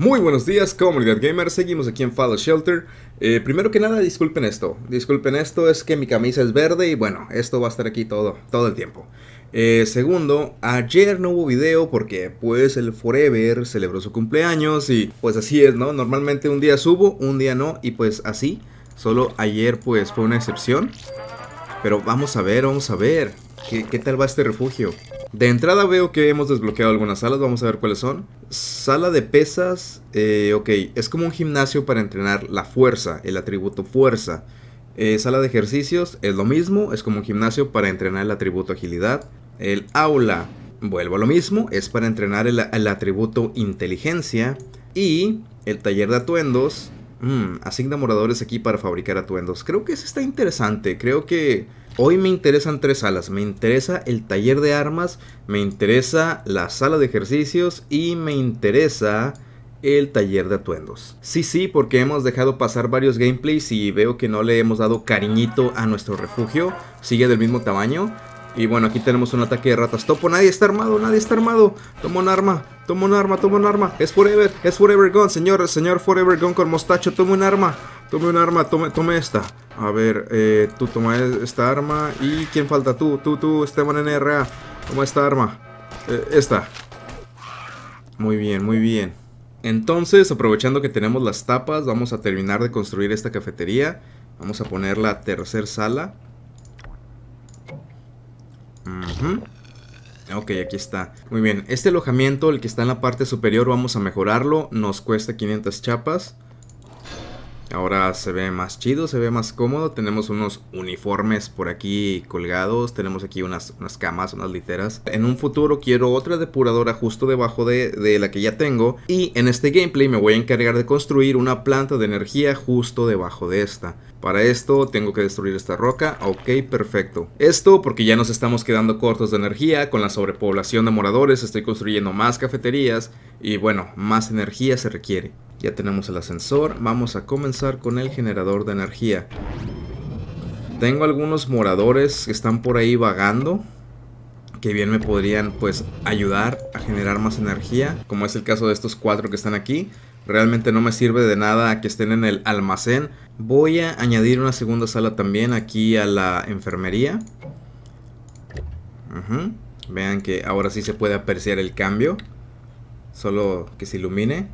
Muy buenos días, comunidad gamer. Seguimos aquí en Fallout Shelter. Eh, primero que nada, disculpen esto. Disculpen esto, es que mi camisa es verde y bueno, esto va a estar aquí todo, todo el tiempo. Eh, segundo, ayer no hubo video porque pues el Forever celebró su cumpleaños y pues así es, ¿no? Normalmente un día subo, un día no y pues así. Solo ayer pues fue una excepción. Pero vamos a ver, vamos a ver. ¿Qué, tal va este refugio? De entrada veo que hemos desbloqueado algunas salas, vamos a ver cuáles son. Sala de pesas, eh, ok, es como un gimnasio para entrenar la fuerza, el atributo fuerza. Eh, sala de ejercicios, es lo mismo, es como un gimnasio para entrenar el atributo agilidad. El aula, vuelvo a lo mismo, es para entrenar el atributo inteligencia. Y el taller de atuendos Mm, asigna moradores aquí para fabricar atuendos. Creo que eso está interesante. Creo que hoy me interesan tres salas. Me interesa el taller de armas, me interesa la sala de ejercicios y me interesa el taller de atuendos. Sí, sí, porque hemos dejado pasar varios gameplays y veo que no le hemos dado cariñito a nuestro refugio. Sigue del mismo tamaño. Y bueno, aquí tenemos un ataque de ratas. Topo, nadie está armado, nadie está armado. Toma un arma, toma un arma, toma un arma. Es Forever, es Forever Gone, señor, señor Forever Gone con mostacho. Toma un arma, Toma un arma, tome, esta. A ver, eh, tú toma esta arma. ¿Y quién falta? Tú, tú, tú, Esteban NRA. Toma esta arma. Eh, esta. Muy bien, muy bien. Entonces, aprovechando que tenemos las tapas, vamos a terminar de construir esta cafetería. Vamos a poner la tercer sala. Ok, aquí está. Muy bien, este alojamiento, el que está en la parte superior, vamos a mejorarlo. Nos cuesta 500 chapas. Ahora se ve más chido, se ve más cómodo. Tenemos unos uniformes por aquí colgados. Tenemos aquí unas, camas, unas literas. En un futuro quiero otra depuradora justo debajo de, la que ya tengo. Y en este gameplay me voy a encargar de construir una planta de energía justo debajo de esta. Para esto tengo que destruir esta roca. Ok, perfecto. Esto porque ya nos estamos quedando cortos de energía. Con la sobrepoblación de moradores estoy construyendo más cafeterías. Y bueno, más energía se requiere. Ya tenemos el ascensor, vamos a comenzar con el generador de energía. Tengo algunos moradores que están por ahí vagando, que bien me podrían pues ayudar a generar más energía, como es el caso de estos cuatro que están aquí. Realmente no me sirve de nada que estén en el almacén. Voy a añadir una segunda sala también aquí a la enfermería. Vean que ahora sí se puede apreciar el cambio. Solo que se ilumine.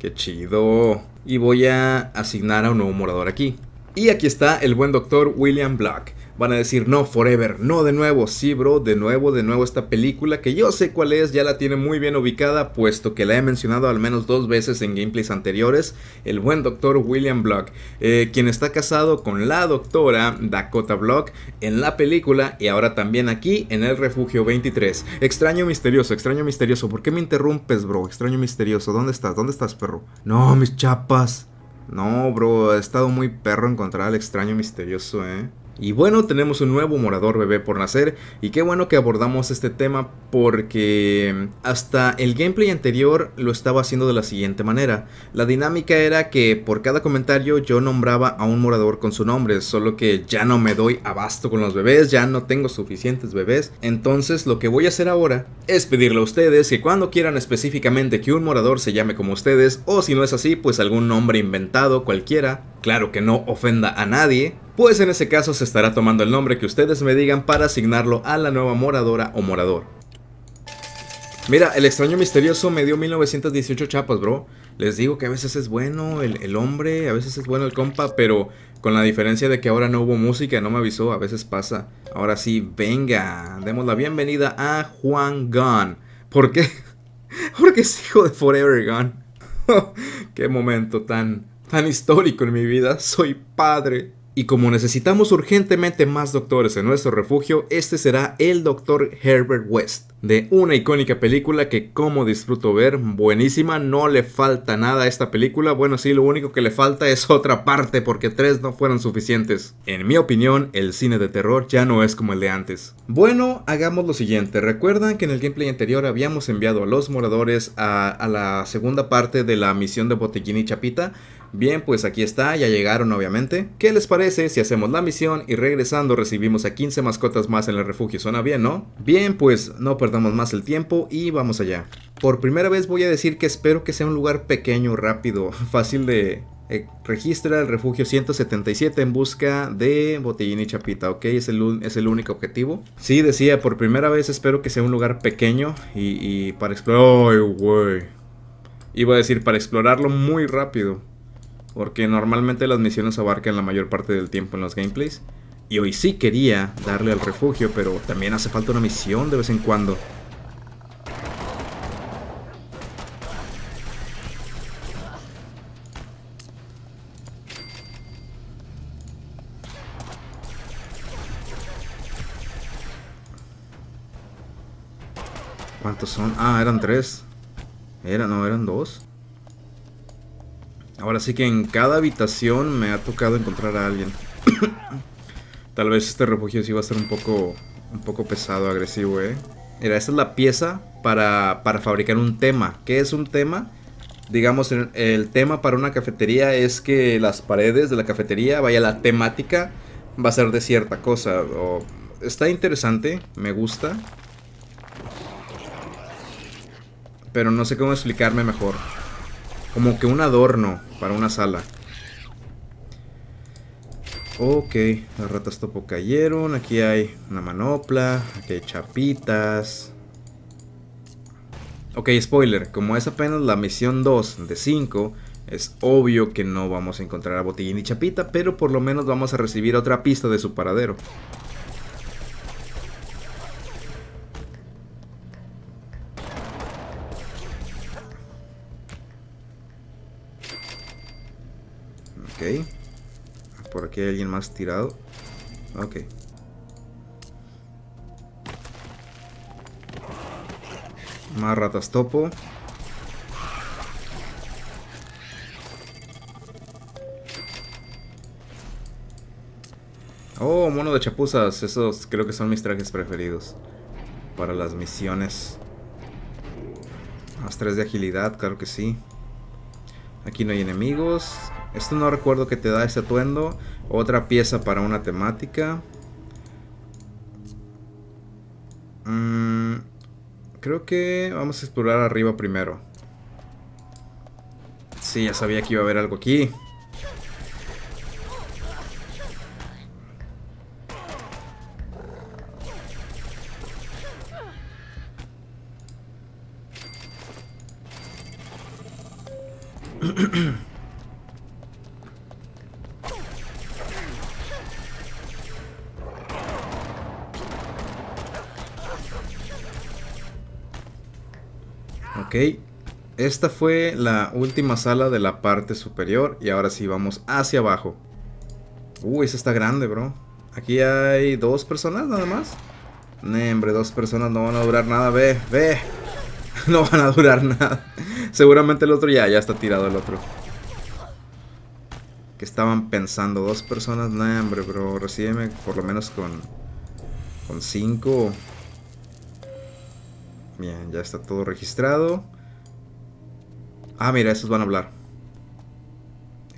Qué chido. Y voy a asignar a un nuevo morador aquí. Y aquí está el buen doctor William Black van a decir, no, Forever, no de nuevo, sí, bro, de nuevo, de nuevo esta película que yo sé cuál es, ya la tiene muy bien ubicada, puesto que la he mencionado al menos dos veces en gameplays anteriores, el buen doctor William Block, eh, quien está casado con la doctora Dakota Block en la película y ahora también aquí en el refugio 23. Extraño misterioso, extraño misterioso, ¿por qué me interrumpes, bro? Extraño misterioso, ¿dónde estás? ¿Dónde estás, perro? No, mis chapas. No, bro, ha estado muy perro encontrar al extraño misterioso, eh. Y bueno, tenemos un nuevo morador bebé por nacer y qué bueno que abordamos este tema porque mm, hasta el gameplay anterior lo estaba haciendo de la siguiente manera. La dinámica era que por cada comentario yo nombraba a un morador con su nombre, solo que ya no me doy abasto con los bebés, ya no tengo suficientes bebés. Entonces lo que voy a hacer ahora es pedirle a ustedes que cuando quieran específicamente que un morador se llame como ustedes o si no es así, pues algún nombre inventado cualquiera, claro que no ofenda a nadie, pues en ese caso se estará tomando el nombre que ustedes me digan para asignarlo a la nueva moradora o morador. Mira, el extraño misterioso me dio 1918 chapas, bro. Les digo que a veces es bueno el, hombre, a veces es bueno el compa, pero con la diferencia de que ahora no hubo música, no me avisó, a veces pasa. Ahora sí, venga, demos la bienvenida a Juan Gunn. ¿Por qué? Porque es hijo de Forever Gunn. qué momento tan, tan histórico en mi vida. Soy padre. Y como necesitamos urgentemente más doctores en nuestro refugio, este será el Doctor Herbert West, de una icónica película que como disfruto ver, buenísima, no le falta nada a esta película, bueno sí, lo único que le falta es otra parte porque tres no fueron suficientes. En mi opinión, el cine de terror ya no es como el de antes. Bueno, hagamos lo siguiente, recuerdan que en el gameplay anterior habíamos enviado a los moradores a, la segunda parte de la misión de botellín y Chapita, Bien, pues aquí está, ya llegaron obviamente. ¿Qué les parece si hacemos la misión y regresando recibimos a 15 mascotas más en el refugio? Suena bien, ¿no? Bien, pues no perdamos más el tiempo y vamos allá. Por primera vez voy a decir que espero que sea un lugar pequeño, rápido, fácil de eh, registra el refugio 177 en busca de botellín y chapita, ¿ok? Es el, es el único objetivo. Sí, decía, por primera vez espero que sea un lugar pequeño y, para explorar... ¡Ay, güey! Iba a decir, para explorarlo muy rápido porque normalmente las misiones abarcan la mayor parte del tiempo en los gameplays. Y hoy sí quería darle al refugio, pero también hace falta una misión de vez en cuando. ¿Cuántos son? Ah, eran tres. Era, no, eran dos. Ahora sí que en cada habitación me ha tocado encontrar a alguien. Tal vez este refugio sí va a ser un poco, un poco pesado, agresivo, ¿eh? Mira, esta es la pieza para, fabricar un tema. ¿Qué es un tema? Digamos, el, tema para una cafetería es que las paredes de la cafetería, vaya, la temática va a ser de cierta cosa. está interesante, me gusta. Pero no sé cómo explicarme mejor. Como que un adorno para una sala. Ok, las ratas topo cayeron. Aquí hay una manopla. Aquí hay chapitas. Ok, spoiler. Como es apenas la misión 2 de 5, es obvio que no vamos a encontrar a Botellín y Chapita, pero por lo menos vamos a recibir otra pista de su paradero. alguien más tirado. Ah, ok. Más ratas topo. Oh, mono de chapuzas. Esos creo que son mis trajes preferidos. Para las misiones. Más tres de agilidad, claro que sí. Aquí no hay enemigos. Esto no recuerdo que te da este atuendo. Otra pieza para una temática. Mm, creo que vamos a explorar arriba primero. Sí, ya sabía que iba a haber algo aquí. Ok, esta fue la última sala de la parte superior y ahora sí vamos hacia abajo. Uy, esa está grande, bro. Aquí hay dos personas nada más. No, hombre, dos personas no van a durar nada, ve, ve. No van a durar nada. Seguramente el otro ya, ya está tirado el otro. ¿Qué estaban pensando? Dos personas, no, hombre, bro. Recíbeme por lo menos con. Con cinco. Bien, ya está todo registrado. Ah, mira, estos van a hablar.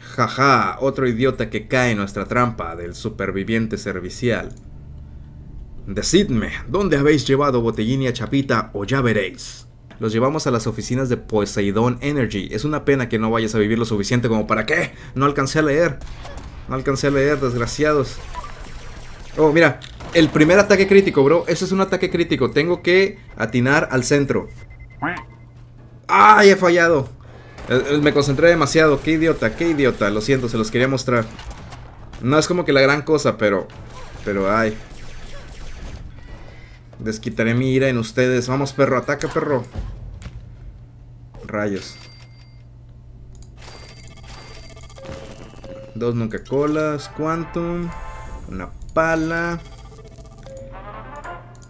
Jaja, otro idiota que cae en nuestra trampa del superviviente servicial. Decidme, ¿dónde habéis llevado botellina a Chapita o ya veréis? Los llevamos a las oficinas de Poseidon Energy. Es una pena que no vayas a vivir lo suficiente como para qué. No alcancé a leer. No alcancé a leer, desgraciados. Oh, mira, el primer ataque crítico, bro. Eso es un ataque crítico. Tengo que atinar al centro. ¡Ay, he fallado! Eh, eh, me concentré demasiado. ¡Qué idiota, qué idiota! Lo siento, se los quería mostrar. No es como que la gran cosa, pero... Pero, ay. Desquitaré mi ira en ustedes. Vamos, perro, ataca, perro. Rayos. Dos nunca colas. Quantum. Una pala.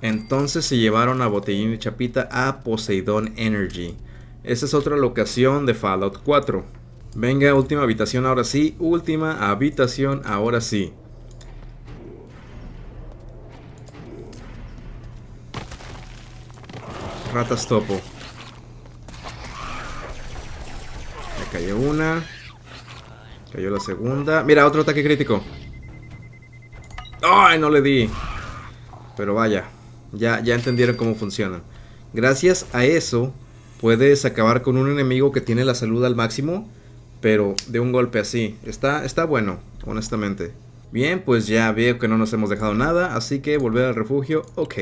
Entonces se llevaron a Botellín y Chapita a Poseidon Energy. Esa es otra locación de Fallout 4. Venga, última habitación ahora sí. Última habitación ahora sí. Ratas topo. Me cayó una. Cayó la segunda. Mira, otro ataque crítico. ¡Ay, no le di! Pero vaya. Ya, ya entendieron cómo funciona Gracias a eso puedes acabar con un enemigo que tiene la salud al máximo, pero de un golpe así. Está, está bueno, honestamente. Bien, pues ya veo que no nos hemos dejado nada, así que volver al refugio, ok.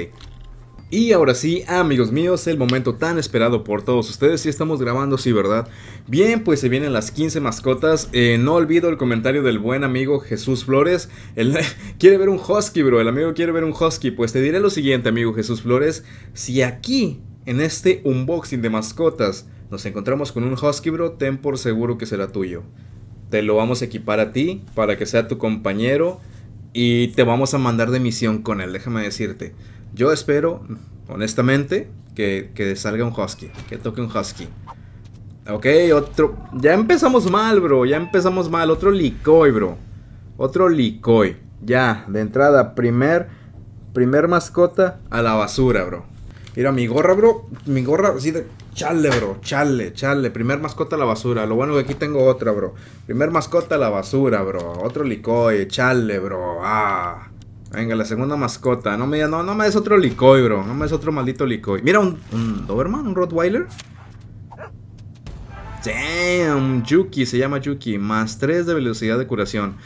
Y ahora sí, amigos míos, el momento tan esperado por todos ustedes. Si estamos grabando, sí, ¿verdad? Bien, pues se vienen las 15 mascotas. Eh, no olvido el comentario del buen amigo Jesús Flores. Él quiere ver un husky, bro. El amigo quiere ver un husky. Pues te diré lo siguiente, amigo Jesús Flores. Si aquí, en este unboxing de mascotas, nos encontramos con un husky, bro, ten por seguro que será tuyo. Te lo vamos a equipar a ti para que sea tu compañero y te vamos a mandar de misión con él, déjame decirte. Yo espero, honestamente, que, salga un Husky, que toque un Husky. Ok, otro... Ya empezamos mal, bro, ya empezamos mal. Otro Licoy, bro. Otro Licoy. Ya, de entrada, primer, primer mascota a la basura, bro. Mira, mi gorra, bro. Mi gorra así de. Chale, bro. Chale, chale. Primer mascota a la basura. Lo bueno que aquí tengo otra, bro. Primer mascota a la basura, bro. Otro licoy. Chale, bro. Ah. Venga, la segunda mascota. No me no, no me des otro licoy, bro. No me des otro maldito licoy. Mira, un, un Doberman, un Rottweiler. Damn, Yuki, se llama Yuki. Más 3 de velocidad de curación.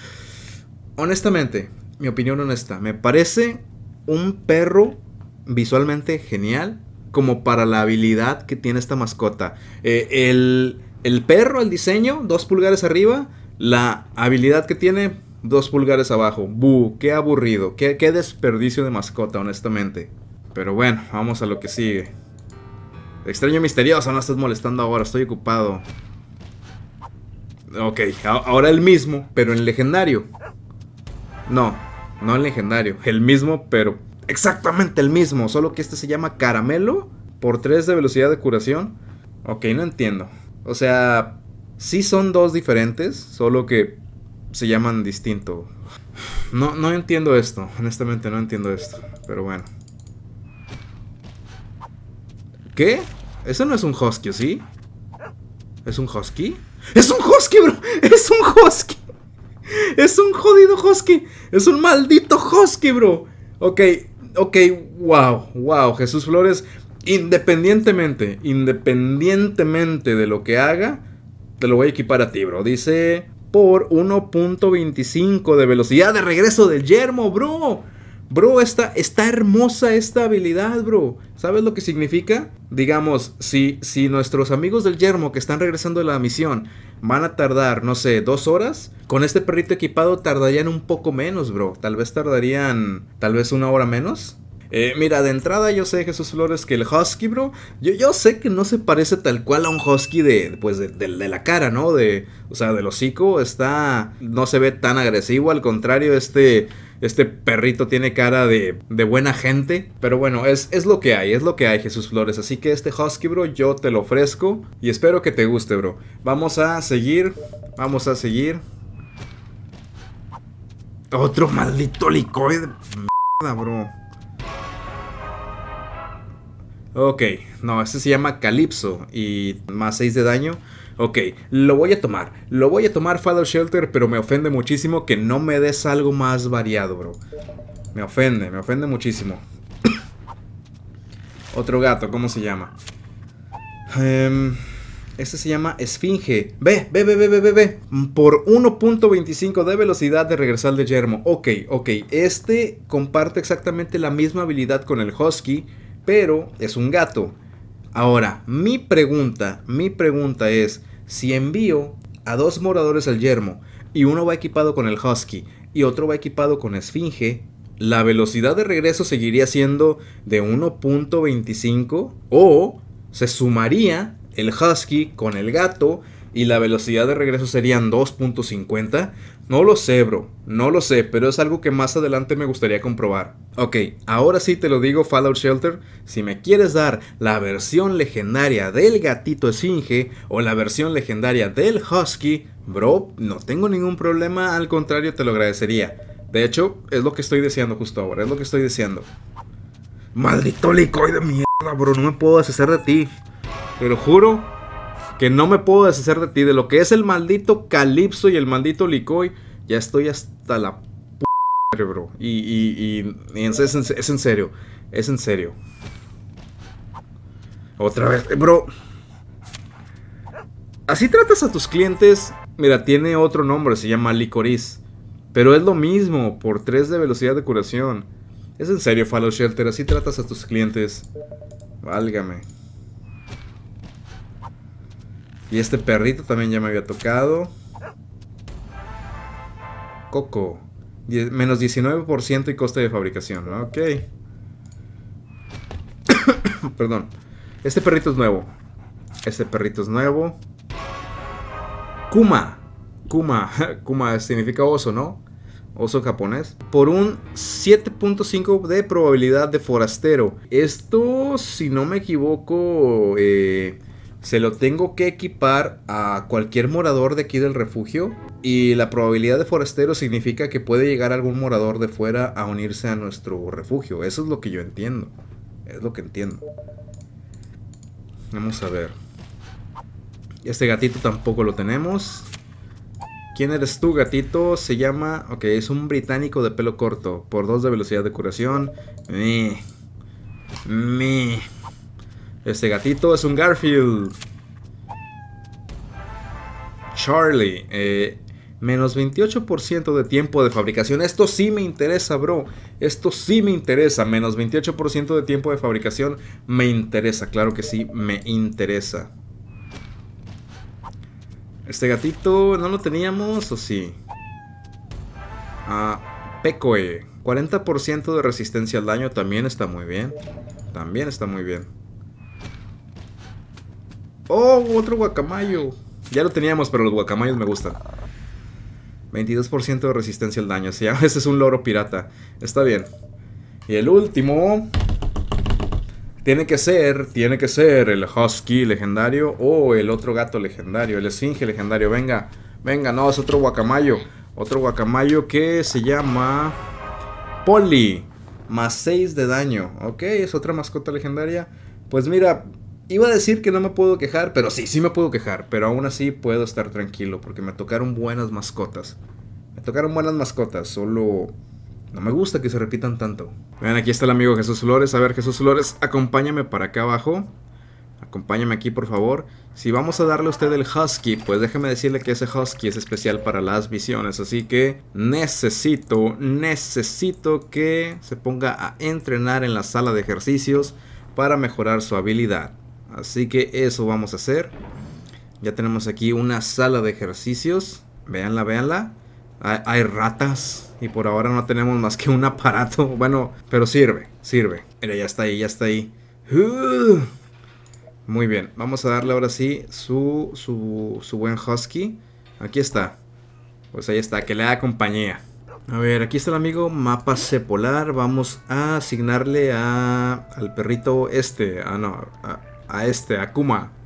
Honestamente, mi opinión honesta, me parece un perro visualmente genial como para la habilidad que tiene esta mascota. Eh, el, el perro, el diseño, dos pulgares arriba, la habilidad que tiene, Dos pulgares abajo. Buh, qué aburrido. Qué, desperdicio de mascota, honestamente. Pero bueno, vamos a lo que sigue. Extraño misterioso, no estás molestando ahora, estoy ocupado. Ok, ahora el mismo, pero en legendario. No, no en legendario. El mismo, pero exactamente el mismo. Solo que este se llama caramelo por 3 de velocidad de curación. Ok, no entiendo. O sea, sí son dos diferentes, solo que se llaman distinto. No, no entiendo esto, honestamente no entiendo esto, pero bueno. ¿Qué? Eso no es un husky, ¿sí? ¿Es un husky? ¡Es un husky, bro! ¡Es un husky! ¡Es un jodido husky! ¡Es un maldito husky, bro! Ok, ok, wow, wow, Jesús Flores, independientemente, independientemente de lo que haga, te lo voy a equipar a ti, bro. Dice por 1.25 de velocidad de regreso del yermo, bro. Bro, está, hermosa esta habilidad, bro. ¿Sabes lo que significa? Digamos, si, si nuestros amigos del yermo que están regresando de la misión van a tardar, no sé, dos horas, con este perrito equipado tardarían un poco menos, bro. Tal vez tardarían, tal vez una hora menos. Eh, mira, de entrada yo sé, Jesús Flores, que el husky, bro, yo, yo sé que no se parece tal cual a un husky pues, de, de, la cara, ¿no? De, o sea, del hocico está, no se ve tan agresivo, al contrario, este este perrito tiene cara de, de buena gente. Pero bueno, es, es, lo que hay, es lo que hay, Jesús Flores. Así que este Husky, bro, yo te lo ofrezco y espero que te guste, bro. Vamos a seguir, vamos a seguir. Otro maldito licoide, mierda, bro. Ok, no, este se llama Calypso y más 6 de daño. Ok, lo voy a tomar. Lo voy a tomar Father Shelter, pero me ofende muchísimo que no me des algo más variado, bro. Me ofende, me ofende muchísimo. Otro gato, ¿cómo se llama? Em, este se llama Esfinge. Ve, ve, ve, ve, ve, ve, ve. Por 1.25 de velocidad de regresar de yermo. Ok, ok. Este comparte exactamente la misma habilidad con el Husky pero es un gato. Ahora, mi pregunta, mi pregunta es, si envío a dos moradores al yermo y uno va equipado con el husky y otro va equipado con esfinge, la velocidad de regreso seguiría siendo de 1.25 o se sumaría el husky con el gato y la velocidad de regreso serían 2.50. No lo sé, bro, no lo sé, pero es algo que más adelante me gustaría comprobar. Ok, ahora sí te lo digo Fallout Shelter, si me quieres dar la versión legendaria del gatito esfinge o la versión legendaria del husky, bro, no tengo ningún problema, al contrario te lo agradecería. De hecho, es lo que estoy deseando justo ahora, es lo que estoy deseando. Maldito licoy de mierda, bro, no me puedo deshacer de ti. Te lo juro, que no me puedo deshacer de ti, de lo que es el maldito Calipso y el maldito Licoy. Ya estoy hasta la p bro. Y, y, y, es, en serio, es en serio. Otra vez, bro. Así tratas a tus clientes. Mira, tiene otro nombre, se llama Licoriz. Pero es lo mismo, por 3 de velocidad de curación. Es en serio, Fallout Shelter, así tratas a tus clientes. Válgame. Y este perrito también ya me había tocado. Coco. menos 19% y coste de fabricación. Ok. Perdón. Este perrito es nuevo. Este perrito es nuevo. Kuma. Kuma. Kuma significa oso, ¿no? Oso japonés. Por un 7.5 de probabilidad de forastero. Esto, si no me equivoco, eh, se lo tengo que equipar a cualquier morador de aquí del refugio y la probabilidad de forastero significa que puede llegar algún morador de fuera a unirse a nuestro refugio. Eso es lo que yo entiendo. Es lo que entiendo. Vamos a ver. Este gatito tampoco lo tenemos. ¿Quién eres tú, gatito? Se llama... Ok, es un británico de pelo corto. Por dos de velocidad de curación. Me. Me. Este gatito es un Garfield. Charlie. Eh, menos 28% de tiempo de fabricación. Esto sí me interesa, bro. Esto sí me interesa. Menos 28% de tiempo de fabricación me interesa. Claro que sí, me interesa. Este gatito, ¿no lo teníamos o sí? Ah, Pecoe. 40% de resistencia al daño también está muy bien. También está muy bien. ¡Oh! Otro guacamayo. Ya lo teníamos, pero los guacamayos me gustan. 22% de resistencia al daño. a ese es un loro pirata. Está bien. Y el último... Tiene que ser, tiene que ser el husky legendario o el otro gato legendario, el esfinge legendario. Venga, venga, no, es otro guacamayo. Otro guacamayo que se llama Polly. Más 6 de daño. Ok, es otra mascota legendaria. Pues mira, Iba a decir que no me puedo quejar, pero sí, sí me puedo quejar. Pero aún así puedo estar tranquilo porque me tocaron buenas mascotas. Me tocaron buenas mascotas, solo no me gusta que se repitan tanto. Vean, aquí está el amigo Jesús Flores. A ver, Jesús Flores, acompáñame para acá abajo. Acompáñame aquí, por favor. Si vamos a darle a usted el Husky, pues déjeme decirle que ese Husky es especial para las visiones. Así que necesito, necesito que se ponga a entrenar en la sala de ejercicios para mejorar su habilidad. Así que eso vamos a hacer. Ya tenemos aquí una sala de ejercicios. Veanla, veanla. Hay, ratas. Y por ahora no tenemos más que un aparato. Bueno, pero sirve, sirve. Mira, ya está ahí, ya está ahí. Uh. muy bien, vamos a darle ahora sí su, su, buen husky. Aquí está. Pues ahí está, que le haga compañía. A ver, aquí está el amigo mapa cepolar. Vamos a asignarle al perrito este. Ah, no. A, a este, a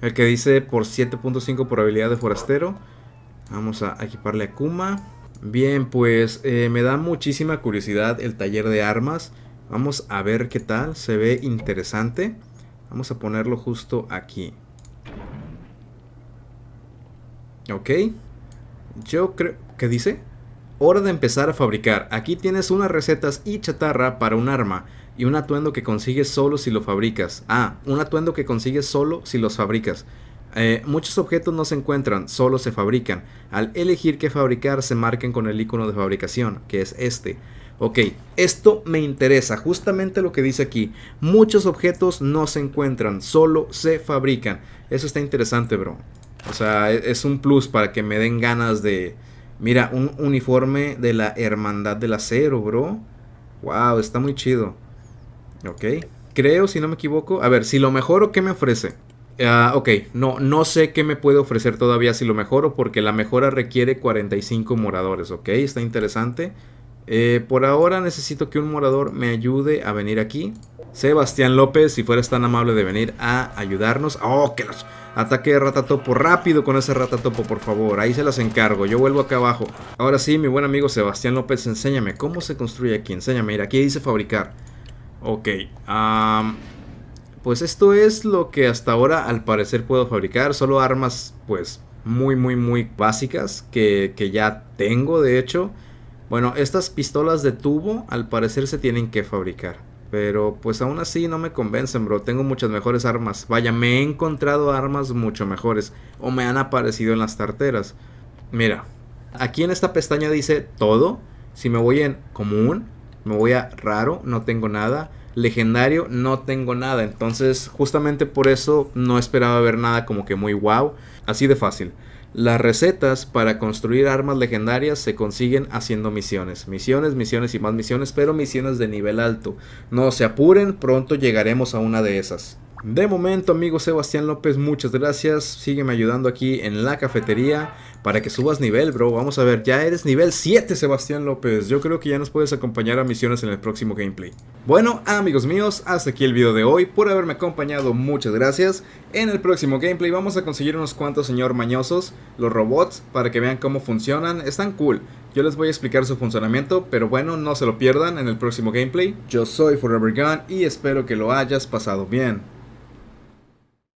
el que dice por 7.5 habilidad de forastero. Vamos a equiparle a Bien, pues eh, me da muchísima curiosidad el taller de armas. Vamos a ver qué tal, se ve interesante. Vamos a ponerlo justo aquí. Ok. Yo creo... ¿Qué dice? Hora de empezar a fabricar. Aquí tienes unas recetas y chatarra para un arma y un atuendo que consigues solo si lo fabricas. Ah, un atuendo que consigues solo si los fabricas. Eh, muchos objetos no se encuentran, solo se fabrican. Al elegir qué fabricar, se marquen con el icono de fabricación, que es este. Ok, esto me interesa, justamente lo que dice aquí. Muchos objetos no se encuentran, solo se fabrican. Eso está interesante, bro. O sea, e, es un plus para que me den ganas de... Mira, un uniforme de la Hermandad del Acero, bro. Wow, está muy chido. Ok. Creo, si no me equivoco. A ver, si lo mejoro, ¿qué me ofrece? Ah, ok, no, no sé qué me puede ofrecer todavía si lo mejoro, porque la mejora requiere 45 moradores, ok, está interesante. Eh, por ahora necesito que un morador me ayude a venir aquí. Sebastián López, si fueras tan amable de venir a ayudarnos. ¡Oh, que los... Ataque de ratatopo, rápido con ese ratatopo, por favor. Ahí se las encargo, yo vuelvo acá abajo. Ahora sí, mi buen amigo Sebastián López, enséñame cómo se construye aquí. Enséñame, mira, aquí dice fabricar. Ok, pues esto es lo que hasta ahora al parecer puedo fabricar, solo armas pues muy muy muy básicas que, que ya tengo de hecho. Bueno, estas pistolas de tubo al parecer se tienen que fabricar. Pero pues aún así no me convencen, bro. Tengo muchas mejores armas. Vaya, me he encontrado armas mucho mejores. O me han aparecido en las tarteras. Mira, aquí en esta pestaña dice todo. Si me voy en común, me voy a raro, no tengo nada legendario, no tengo nada. Entonces, justamente por eso no esperaba ver nada como que muy wow. Así de fácil. Las recetas para construir armas legendarias se consiguen haciendo misiones. Misiones, misiones y más misiones, pero misiones de nivel alto. No se apuren, pronto llegaremos a una de esas. De momento, amigo Sebastián López, muchas gracias. Sígueme ayudando aquí en la cafetería para que subas nivel, bro. Vamos a ver, ya eres nivel 7, Sebastián López. Yo creo que ya nos puedes acompañar a misiones en el próximo gameplay. Bueno, amigos míos, hasta aquí el video de hoy. Por haberme acompañado, muchas gracias. En el próximo gameplay vamos a conseguir unos cuantos señor mañosos, los robots, para que vean cómo funcionan. Están cool. Yo les voy a explicar su funcionamiento, pero bueno, no se lo pierdan en el próximo gameplay. Yo soy Forever Gun y espero que lo hayas pasado bien.